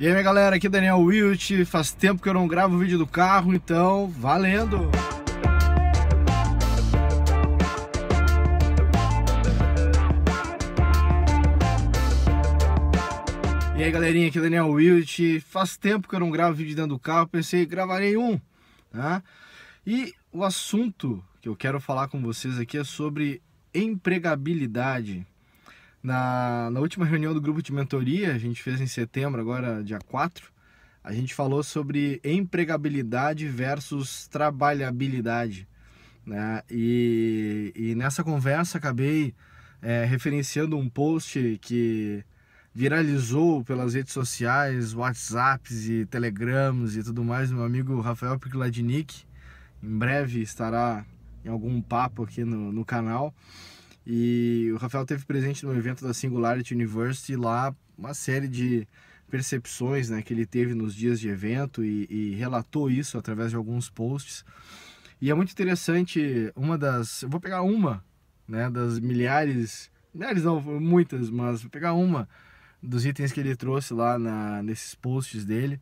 E aí minha galera, aqui é Daniel Wilt, faz tempo que eu não gravo vídeo do carro, então valendo! E aí galerinha, aqui é Daniel Wilt, faz tempo que eu não gravo vídeo dentro do carro, pensei, gravarei um, né? E o assunto que eu quero falar com vocês aqui é sobre empregabilidade, na, na última reunião do grupo de mentoria, a gente fez em setembro, agora dia 4, a gente falou sobre empregabilidade versus trabalhabilidade. Né? E, e nessa conversa acabei é, referenciando um post que viralizou pelas redes sociais, WhatsApps e Telegrams e tudo mais, meu amigo Rafael Piculadinic. Em breve estará em algum papo aqui no, no canal. E o Rafael teve presente no evento da Singularity University lá uma série de percepções né, que ele teve nos dias de evento e, e relatou isso através de alguns posts. E é muito interessante, uma das. Eu vou pegar uma, né? Das milhares. Milhares não, muitas, mas vou pegar uma dos itens que ele trouxe lá na, nesses posts dele,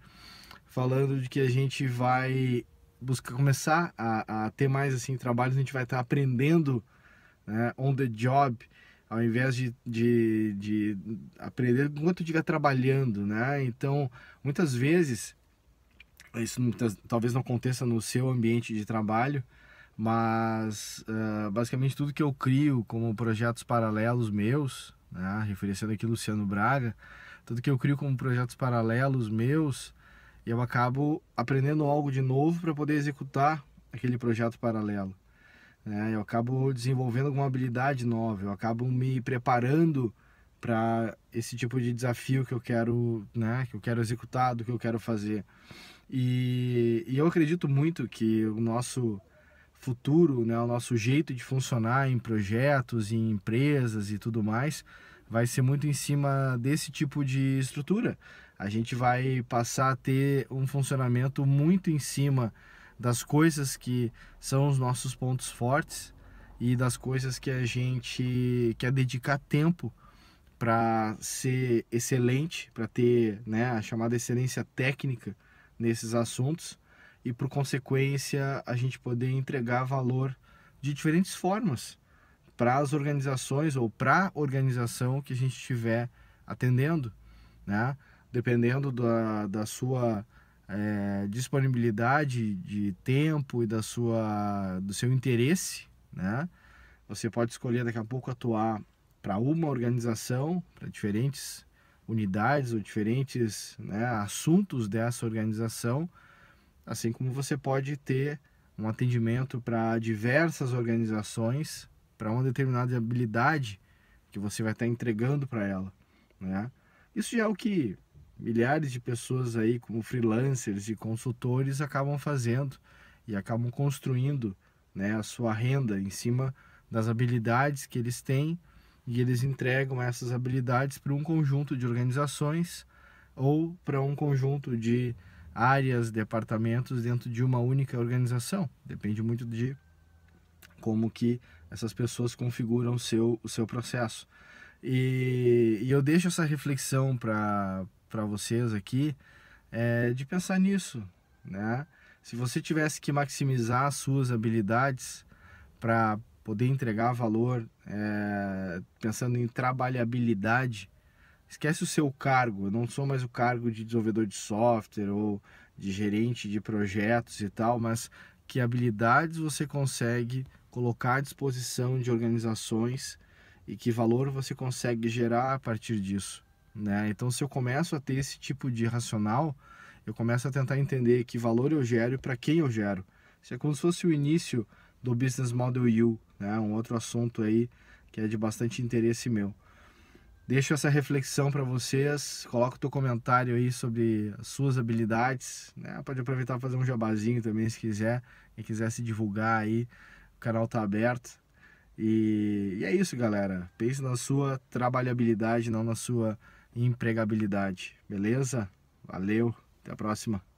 falando de que a gente vai buscar começar a, a ter mais assim trabalhos, a gente vai estar tá aprendendo né, on the job, ao invés de, de, de aprender enquanto diga trabalhando, né? Então, muitas vezes, isso talvez não aconteça no seu ambiente de trabalho, mas uh, basicamente tudo que eu crio como projetos paralelos meus, né, referenciando aqui Luciano Braga, tudo que eu crio como projetos paralelos meus, eu acabo aprendendo algo de novo para poder executar aquele projeto paralelo. Né? Eu acabo desenvolvendo alguma habilidade nova, eu acabo me preparando para esse tipo de desafio que eu quero, né, que eu quero executar, do que eu quero fazer. E, e eu acredito muito que o nosso futuro, né, o nosso jeito de funcionar em projetos, em empresas e tudo mais, vai ser muito em cima desse tipo de estrutura. A gente vai passar a ter um funcionamento muito em cima das coisas que são os nossos pontos fortes e das coisas que a gente quer dedicar tempo para ser excelente, para ter né, a chamada excelência técnica nesses assuntos e por consequência a gente poder entregar valor de diferentes formas para as organizações ou para a organização que a gente estiver atendendo, né? dependendo da, da sua é, disponibilidade de tempo e da sua, do seu interesse, né? Você pode escolher daqui a pouco atuar para uma organização, para diferentes unidades ou diferentes né, assuntos dessa organização, assim como você pode ter um atendimento para diversas organizações, para uma determinada habilidade que você vai estar tá entregando para ela, né? Isso já é o que milhares de pessoas aí como freelancers e consultores acabam fazendo e acabam construindo né, a sua renda em cima das habilidades que eles têm e eles entregam essas habilidades para um conjunto de organizações ou para um conjunto de áreas, departamentos dentro de uma única organização. Depende muito de como que essas pessoas configuram o seu, o seu processo. E, e eu deixo essa reflexão para para vocês aqui é de pensar nisso, né? Se você tivesse que maximizar suas habilidades para poder entregar valor, é, pensando em trabalhabilidade, esquece o seu cargo. Eu não sou mais o cargo de desenvolvedor de software ou de gerente de projetos e tal, mas que habilidades você consegue colocar à disposição de organizações e que valor você consegue gerar a partir disso. Né? Então, se eu começo a ter esse tipo de racional, eu começo a tentar entender que valor eu gero e para quem eu gero. Isso é como se fosse o início do Business Model U, né? um outro assunto aí que é de bastante interesse meu. Deixo essa reflexão para vocês, coloca o teu comentário aí sobre as suas habilidades, né? pode aproveitar para fazer um jabazinho também se quiser, quem quiser se divulgar aí, o canal tá aberto. E, e é isso, galera. Pense na sua trabalhabilidade, não na sua empregabilidade. Beleza? Valeu, até a próxima.